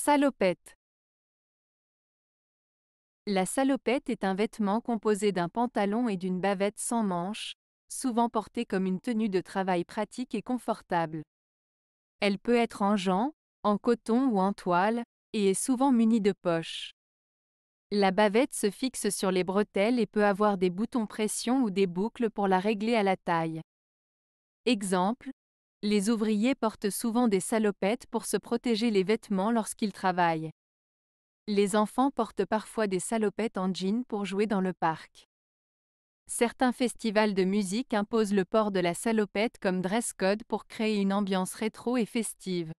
Salopette. La salopette est un vêtement composé d'un pantalon et d'une bavette sans manches, souvent portée comme une tenue de travail pratique et confortable. Elle peut être en jean, en coton ou en toile, et est souvent munie de poches. La bavette se fixe sur les bretelles et peut avoir des boutons pression ou des boucles pour la régler à la taille. Exemple, les ouvriers portent souvent des salopettes pour se protéger les vêtements lorsqu'ils travaillent. Les enfants portent parfois des salopettes en jean pour jouer dans le parc. Certains festivals de musique imposent le port de la salopette comme dress code pour créer une ambiance rétro et festive.